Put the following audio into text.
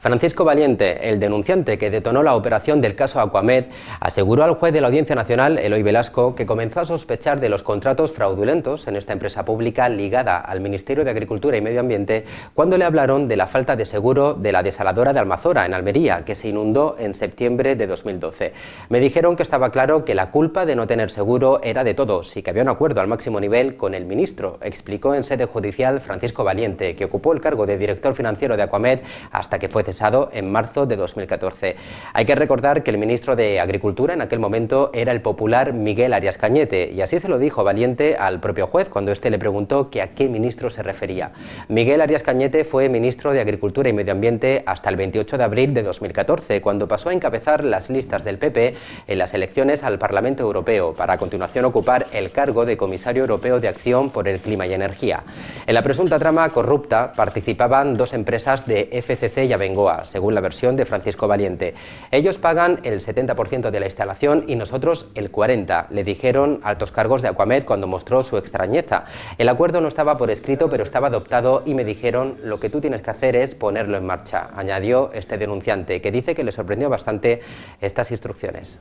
Francisco Valiente, el denunciante que detonó la operación del caso Aquamed, aseguró al juez de la Audiencia Nacional, Eloy Velasco, que comenzó a sospechar de los contratos fraudulentos en esta empresa pública ligada al Ministerio de Agricultura y Medio Ambiente cuando le hablaron de la falta de seguro de la desaladora de Almazora, en Almería, que se inundó en septiembre de 2012. Me dijeron que estaba claro que la culpa de no tener seguro era de todos y que había un acuerdo al máximo nivel con el ministro, explicó en sede judicial Francisco Valiente, que ocupó el cargo de director financiero de Aquamed hasta que fue en marzo de 2014. Hay que recordar que el ministro de Agricultura en aquel momento era el popular Miguel Arias Cañete, y así se lo dijo Valiente al propio juez cuando éste le preguntó que a qué ministro se refería. Miguel Arias Cañete fue ministro de Agricultura y Medio Ambiente hasta el 28 de abril de 2014, cuando pasó a encabezar las listas del PP en las elecciones al Parlamento Europeo, para a continuación ocupar el cargo de comisario europeo de Acción por el Clima y Energía. En la presunta trama corrupta participaban dos empresas de FCC y según la versión de Francisco Valiente. Ellos pagan el 70% de la instalación y nosotros el 40%, le dijeron altos cargos de Aquamed cuando mostró su extrañeza. El acuerdo no estaba por escrito, pero estaba adoptado y me dijeron lo que tú tienes que hacer es ponerlo en marcha, añadió este denunciante, que dice que le sorprendió bastante estas instrucciones.